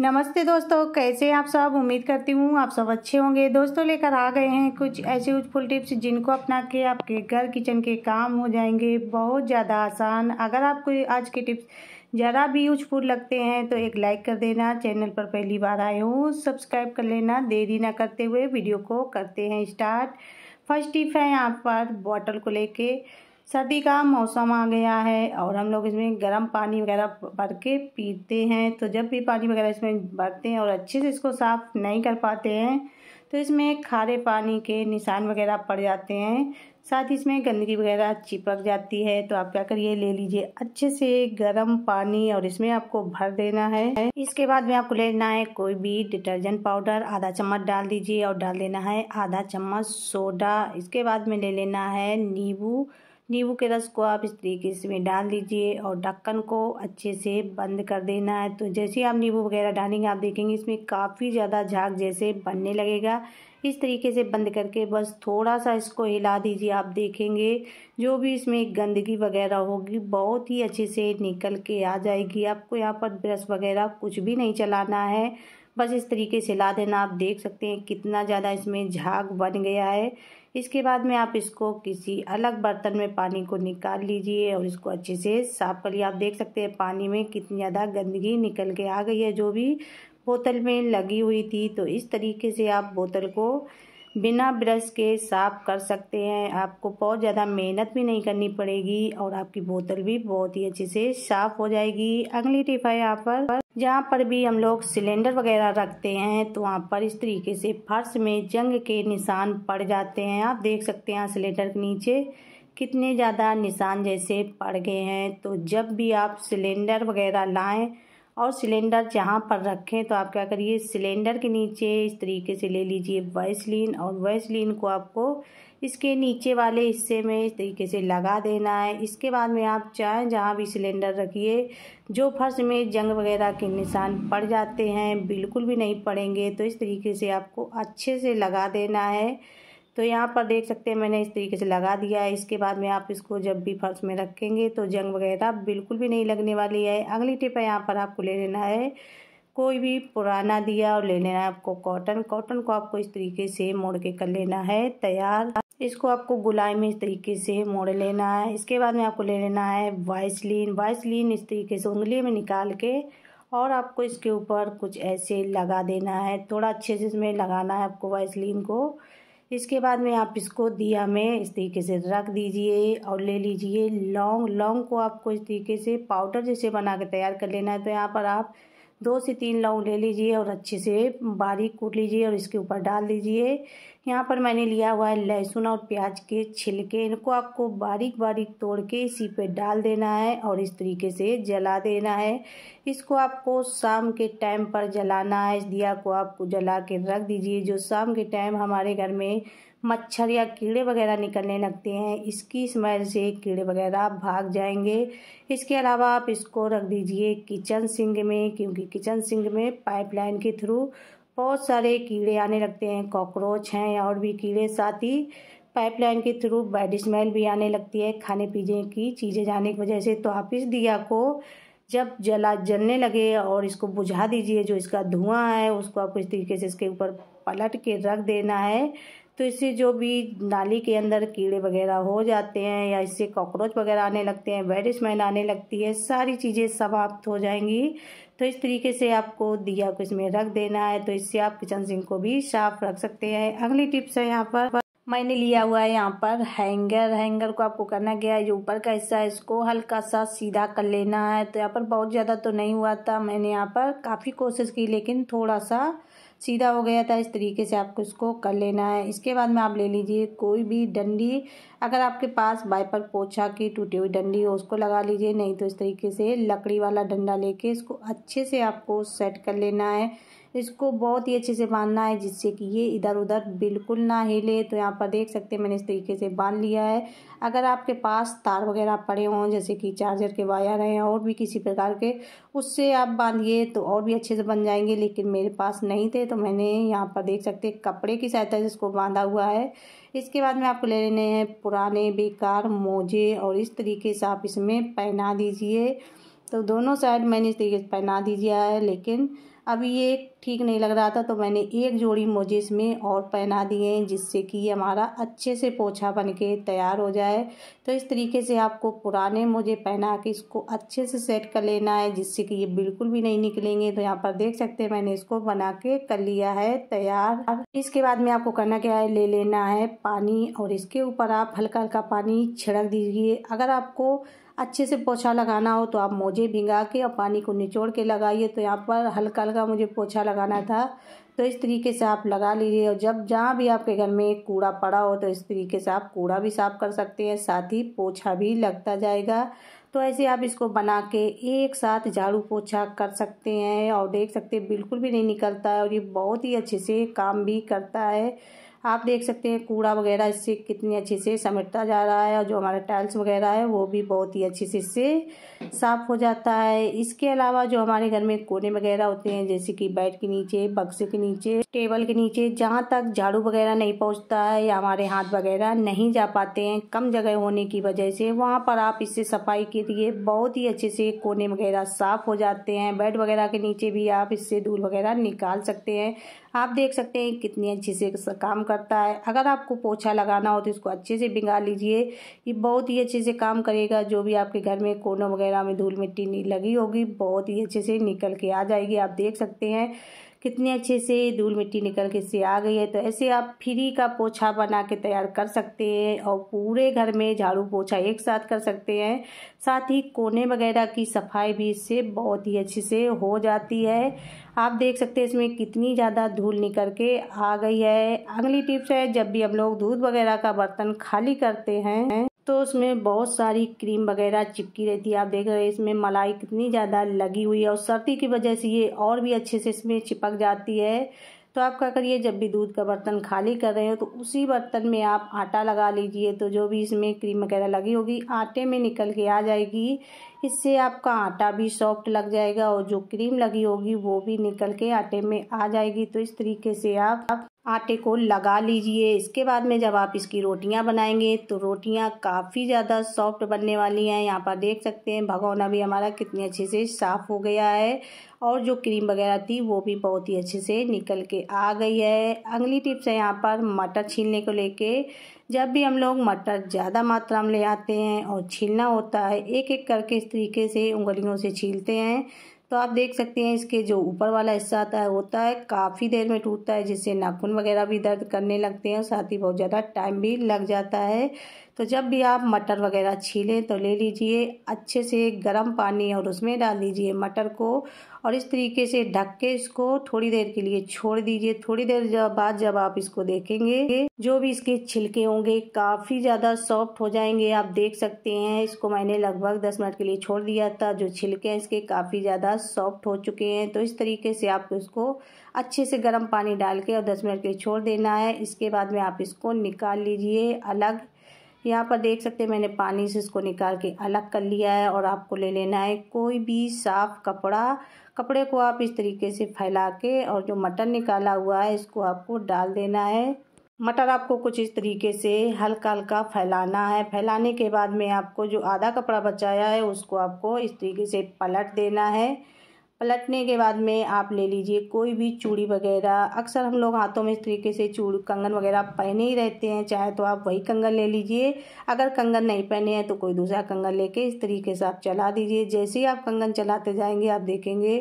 नमस्ते दोस्तों कैसे आप सब उम्मीद करती हूँ आप सब अच्छे होंगे दोस्तों लेकर आ गए हैं कुछ ऐसे यूजफुल टिप्स जिनको अपना के आपके घर किचन के काम हो जाएंगे बहुत ज़्यादा आसान अगर आपको आज के टिप्स ज़रा भी यूजफुल लगते हैं तो एक लाइक कर देना चैनल पर पहली बार आए हूँ सब्सक्राइब कर लेना देरी ना करते हुए वीडियो को करते हैं स्टार्ट फर्स्ट टिप है यहाँ पर बॉटल को लेके सर्दी का मौसम आ गया है और हम लोग इसमें गर्म पानी वगैरह भर के पीते हैं तो जब भी पानी वगैरह इसमें भरते हैं और अच्छे से इसको साफ़ नहीं कर पाते हैं तो इसमें खारे पानी के निशान वगैरह पड़ जाते हैं साथ ही इसमें गंदगी वगैरह चिपक जाती है तो आप क्या करिए ले लीजिए अच्छे से गर्म पानी और इसमें आपको भर देना है इसके बाद में आपको लेना है कोई भी डिटर्जेंट पाउडर आधा चम्मच डाल दीजिए और डाल देना है आधा चम्मच सोडा इसके बाद में ले लेना है नींबू नींबू के रस को आप इस तरीके से में डाल दीजिए और ढक्कन को अच्छे से बंद कर देना है तो जैसे आप नींबू वगैरह डालेंगे आप देखेंगे इसमें काफ़ी ज़्यादा झाग जैसे बनने लगेगा इस तरीके से बंद करके बस थोड़ा सा इसको हिला दीजिए आप देखेंगे जो भी इसमें गंदगी वगैरह होगी बहुत ही अच्छे से निकल के आ जाएगी आपको यहाँ पर ब्रश वगैरह कुछ भी नहीं चलाना है बस इस तरीके से ला देना आप देख सकते हैं कितना ज़्यादा इसमें झाग बन गया है इसके बाद में आप इसको किसी अलग बर्तन में पानी को निकाल लीजिए और इसको अच्छे से साफ़ करिए आप देख सकते हैं पानी में कितनी ज़्यादा गंदगी निकल के आ गई है जो भी बोतल में लगी हुई थी तो इस तरीके से आप बोतल को बिना ब्रश के साफ कर सकते हैं आपको बहुत ज़्यादा मेहनत भी नहीं करनी पड़ेगी और आपकी बोतल भी बहुत ही अच्छे से साफ हो जाएगी अगली टिप है यहाँ पर जहाँ पर भी हम लोग सिलेंडर वगैरह रखते हैं तो वहाँ पर इस तरीके से फर्श में जंग के निशान पड़ जाते हैं आप देख सकते हैं सिलेंडर के नीचे कितने ज़्यादा निशान जैसे पड़ गए हैं तो जब भी आप सिलेंडर वगैरह लाएँ और सिलेंडर जहाँ पर रखें तो आप क्या करिए सिलेंडर के नीचे इस तरीके से ले लीजिए वैसलिन और वैसलिन को आपको इसके नीचे वाले हिस्से में इस तरीके से लगा देना है इसके बाद में आप चाहें जहाँ भी सिलेंडर रखिए जो फर्श में जंग वगैरह के निशान पड़ जाते हैं बिल्कुल भी नहीं पड़ेंगे तो इस तरीके से आपको अच्छे से लगा देना है तो यहाँ पर देख सकते हैं मैंने इस तरीके से लगा दिया है इसके बाद में आप इसको जब भी फर्श में रखेंगे तो जंग वगैरह बिल्कुल भी नहीं लगने वाली है अगली टिप है यहाँ पर आपको ले लेना है कोई भी पुराना दिया और ले लेना है आपको कॉटन कॉटन को आपको इस तरीके से मोड़ के कर लेना है तैयार इसको आपको गुलाई में इस तरीके से मोड़ लेना है इसके बाद में आपको ले लेना है वाइसलिन वाइसलिन इस तरीके से उंगली में निकाल के और आपको इसके ऊपर कुछ ऐसे लगा देना है थोड़ा अच्छे से इसमें लगाना है आपको वाइसलिन को इसके बाद में आप इसको दिया में इस तरीके से रख दीजिए और ले लीजिए लौंग लौंग को आपको इस तरीके से पाउडर जैसे बना के तैयार कर लेना है तो यहाँ पर आप दो से तीन लौंग ले लीजिए और अच्छे से बारीक कूट लीजिए और इसके ऊपर डाल दीजिए यहाँ पर मैंने लिया हुआ है लहसुन और प्याज के छिलके इनको आपको बारीक बारीक तोड़ के इसी पे डाल देना है और इस तरीके से जला देना है इसको आपको शाम के टाइम पर जलाना है इस दिया को आपको जला के रख दीजिए जो शाम के टाइम हमारे घर में मच्छर या कीड़े वगैरह निकलने लगते हैं इसकी स्मेल से कीड़े वगैरह भाग जाएंगे इसके अलावा आप इसको रख दीजिए किचन सिंग में क्योंकि किचन सिंग में पाइपलाइन के थ्रू बहुत सारे कीड़े आने लगते हैं कॉकरोच हैं और भी कीड़े साथ ही पाइपलाइन के थ्रू बैड स्मेल भी आने लगती है खाने पीने की चीज़ें जाने की वजह से तो आप इस दिया को जब जला जलने लगे और इसको बुझा दीजिए जो इसका धुआं है उसको आप इस तरीके से इसके ऊपर पलट के रख देना है तो इससे जो भी नाली के अंदर कीड़े वगैरह हो जाते हैं या इससे कॉकरोच वगैरह आने लगते हैं वायरस मैन आने लगती है सारी चीज़ें समाप्त हो जाएंगी तो इस तरीके से आपको दिया को इसमें रख देना है तो इससे आप किचन सिंह को भी साफ रख सकते हैं अगली टिप्स है यहाँ पर मैंने लिया हुआ है यहाँ पर हैंगर हैंगर को आपको करना गया है जो ऊपर का हिस्सा है इसको हल्का सा सीधा कर लेना है तो यहाँ पर बहुत ज़्यादा तो नहीं हुआ था मैंने यहाँ पर काफ़ी कोशिश की लेकिन थोड़ा सा सीधा हो गया था इस तरीके से आपको इसको कर लेना है इसके बाद में आप ले लीजिए कोई भी डंडी अगर आपके पास बाइपर पोछा की टूटी हुई डंडी हो उसको लगा लीजिए नहीं तो इस तरीके से लकड़ी वाला डंडा लेके इसको अच्छे से आपको सेट कर लेना है इसको बहुत ही अच्छे से बांधना है जिससे कि ये इधर उधर बिल्कुल ना हिले तो यहाँ पर देख सकते हैं मैंने इस तरीके से बांध लिया है अगर आपके पास तार वगैरह पड़े हों जैसे कि चार्जर के वायर हैं और भी किसी प्रकार के उससे आप बांधिए तो और भी अच्छे से बन जाएंगे लेकिन मेरे पास नहीं थे तो मैंने यहाँ पर देख सकते कपड़े की सहायता से इसको बांधा हुआ है इसके बाद में आपको ले लेने हैं पुराने बेकार मोजे और इस तरीके से आप इसमें पहना दीजिए तो दोनों साइड मैंने इस तरीके से पहना दीजिए है लेकिन अब ये ठीक नहीं लग रहा था तो मैंने एक जोड़ी मोजे इसमें और पहना दिए हैं जिससे कि ये हमारा अच्छे से पोछा बन के तैयार हो जाए तो इस तरीके से आपको पुराने मोजे पहना के इसको अच्छे से सेट कर लेना है जिससे कि ये बिल्कुल भी नहीं निकलेंगे तो यहाँ पर देख सकते हैं मैंने इसको बना के कर लिया है तैयार अब इसके बाद में आपको करना क्या है ले लेना है पानी और इसके ऊपर आप हल्का हल्का पानी छिड़क दीजिए अगर आपको अच्छे से पोछा लगाना हो तो आप मोजे भिंगा के और पानी को निचोड़ के लगाइए तो यहाँ पर हल्का हल्का मुझे पोछा लगाना था तो इस तरीके से आप लगा लीजिए और जब जहाँ भी आपके घर में कूड़ा पड़ा हो तो इस तरीके से आप कूड़ा भी साफ़ कर सकते हैं साथ ही पोछा भी लगता जाएगा तो ऐसे आप इसको बना के एक साथ झाड़ू पोछा कर सकते हैं और देख सकते हैं बिल्कुल भी नहीं निकलता है और ये बहुत ही अच्छे से काम भी करता है आप देख सकते हैं कूड़ा वगैरह इससे कितनी अच्छे से समेटता जा रहा है और जो हमारा टाइल्स वगैरह है वो भी बहुत ही अच्छे से इससे साफ़ हो जाता है इसके अलावा जो हमारे घर में कोने वगैरह होते हैं जैसे कि बेड के नीचे बक्से के नीचे टेबल के नीचे जहाँ तक झाड़ू वगैरह नहीं पहुँचता है या हमारे हाथ वगैरह नहीं जा पाते हैं कम जगह होने की वजह से वहाँ पर आप इससे सफाई के लिए बहुत ही अच्छे से कोने वगैरह साफ़ हो जाते हैं बेड वगैरह के नीचे भी आप इससे धूल वगैरह निकाल सकते हैं आप देख सकते हैं कितनी अच्छे से काम करता है अगर आपको पोछा लगाना हो तो इसको अच्छे से भिंगा लीजिए ये बहुत ही अच्छे से काम करेगा जो भी आपके घर में कोनों वगैरह में धूल मिट्टी नहीं लगी होगी बहुत ही अच्छे से निकल के आ जाएगी आप देख सकते हैं कितने अच्छे से धूल मिट्टी निकल के से आ गई है तो ऐसे आप फ्री का पोछा बना के तैयार कर सकते हैं और पूरे घर में झाड़ू पोछा एक साथ कर सकते हैं साथ ही कोने वगैरह की सफाई भी इससे बहुत ही अच्छे से हो जाती है आप देख सकते हैं इसमें कितनी ज़्यादा धूल निकल के आ गई है अगली टिप्स है जब भी हम लोग दूध वगैरह का बर्तन खाली करते हैं तो उसमें बहुत सारी क्रीम वगैरह चिपकी रहती है आप देख रहे हैं इसमें मलाई कितनी ज़्यादा लगी हुई है और सर्दी की वजह से ये और भी अच्छे से इसमें चिपक जाती है तो आप क्या करिए जब भी दूध का बर्तन खाली कर रहे हो तो उसी बर्तन में आप आटा लगा लीजिए तो जो भी इसमें क्रीम वगैरह लगी होगी आटे में निकल के आ जाएगी इससे आपका आटा भी सॉफ्ट लग जाएगा और जो क्रीम लगी होगी वो भी निकल के आटे में आ जाएगी तो इस तरीके से आप, आटे को लगा लीजिए इसके बाद में जब आप इसकी रोटियां बनाएंगे तो रोटियां काफ़ी ज़्यादा सॉफ्ट बनने वाली हैं यहाँ पर देख सकते हैं भगोना भी हमारा कितने अच्छे से साफ़ हो गया है और जो क्रीम वगैरह थी वो भी बहुत ही अच्छे से निकल के आ गई है अगली टिप्स है यहाँ पर मटर छीलने को लेके जब भी हम लोग मटर ज़्यादा मात्रा में ले आते हैं और छीलना होता है एक एक करके इस तरीके से उंगलियों से छीलते हैं तो आप देख सकते हैं इसके जो ऊपर वाला हिस्सा आता है होता है काफ़ी देर में टूटता है जिससे नाखून वगैरह भी दर्द करने लगते हैं साथ ही बहुत ज़्यादा टाइम भी लग जाता है तो जब भी आप मटर वगैरह छीलें तो ले लीजिए अच्छे से गर्म पानी और उसमें डाल दीजिए मटर को और इस तरीके से ढक के इसको थोड़ी देर के लिए छोड़ दीजिए थोड़ी देर जब बाद जब आप इसको देखेंगे जो भी इसके छिलके होंगे काफ़ी ज़्यादा सॉफ्ट हो जाएंगे आप देख सकते हैं इसको मैंने लगभग दस मिनट के लिए छोड़ दिया था जो छिलके हैं इसके काफ़ी ज़्यादा सॉफ्ट हो चुके हैं तो इस तरीके से आप इसको अच्छे से गर्म पानी डाल के और दस मिनट के लिए छोड़ देना है इसके बाद में आप इसको निकाल लीजिए अलग यहाँ पर देख सकते हैं मैंने पानी से इसको निकाल के अलग कर लिया है और आपको ले लेना है कोई भी साफ़ कपड़ा कपड़े को आप इस तरीके से फैला के और जो मटन निकाला हुआ है इसको आपको डाल देना है मटर आपको कुछ इस तरीके से हल्का हल्का फैलाना है फैलाने के बाद में आपको जो आधा कपड़ा बचाया है उसको आपको इस तरीके से पलट देना है पलटने के बाद में आप ले लीजिए कोई भी चूड़ी वगैरह अक्सर हम लोग हाथों में इस तरीके से चूड़ कंगन वगैरह पहने ही रहते हैं चाहे तो आप वही कंगन ले लीजिए अगर कंगन नहीं पहने हैं तो कोई दूसरा कंगन लेके इस तरीके से आप चला दीजिए जैसे ही आप कंगन चलाते जाएंगे आप देखेंगे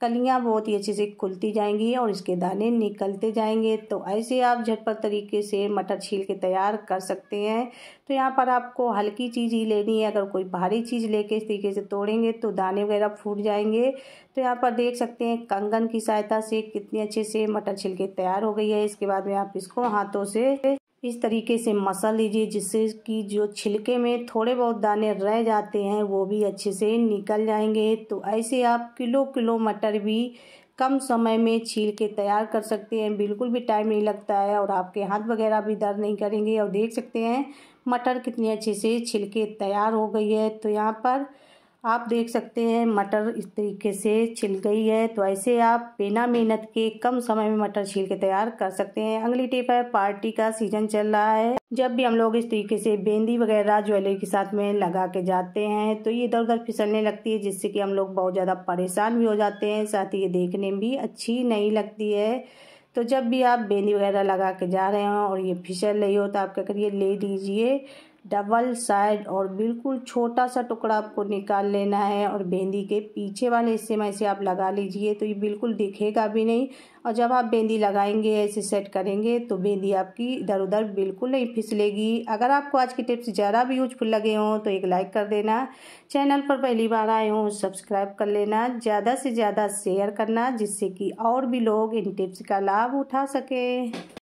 कलियाँ बहुत ही अच्छे से खुलती जाएंगी और इसके दाने निकलते जाएंगे तो ऐसे आप झटपट तरीके से मटर छील के तैयार कर सकते हैं तो यहाँ पर आपको हल्की चीज़ ही लेनी है अगर कोई भारी चीज़ लेके इस तरीके से तोड़ेंगे तो दाने वगैरह फूट जाएंगे तो यहाँ पर देख सकते हैं कंगन की सहायता से कितने अच्छे से मटर छिलके तैयार हो गई है इसके बाद में आप इसको हाथों से इस तरीके से मसल लीजिए जिससे कि जो छिलके में थोड़े बहुत दाने रह जाते हैं वो भी अच्छे से निकल जाएंगे तो ऐसे आप किलो किलो मटर भी कम समय में छील के तैयार कर सकते हैं बिल्कुल भी टाइम नहीं लगता है और आपके हाथ वगैरह भी दर्द नहीं करेंगे और देख सकते हैं मटर कितनी अच्छे से छिलके तैयार हो गई है तो यहाँ पर आप देख सकते हैं मटर इस तरीके से छिल गई है तो ऐसे आप बिना मेहनत के कम समय में मटर छील के तैयार कर सकते हैं अगली टिप है पार्टी का सीजन चल रहा है जब भी हम लोग इस तरीके से बेंदी वगैरह ज्वेलरी के साथ में लगा के जाते हैं तो ये इधर उधर फिसलने लगती है जिससे कि हम लोग बहुत ज़्यादा परेशान भी हो जाते हैं साथ ही ये देखने में भी अच्छी नहीं लगती है तो जब भी आप बेंदी वगैरह लगा के जा रहे हो और ये फिसल रही हो तो आप क्या करिए ले लीजिए डबल साइड और बिल्कुल छोटा सा टुकड़ा आपको निकाल लेना है और बेंदी के पीछे वाले हिस्से में ऐसे आप लगा लीजिए तो ये बिल्कुल दिखेगा भी नहीं और जब आप बेंदी लगाएंगे ऐसे सेट करेंगे तो बेंदी आपकी इधर उधर बिल्कुल नहीं फिसलेगी अगर आपको आज की टिप्स ज़रा भी यूजफुल लगे हों तो एक लाइक कर देना चैनल पर पहली बार आए हों सब्सक्राइब कर लेना ज़्यादा से ज़्यादा शेयर करना जिससे कि और भी लोग इन टिप्स का लाभ उठा सकें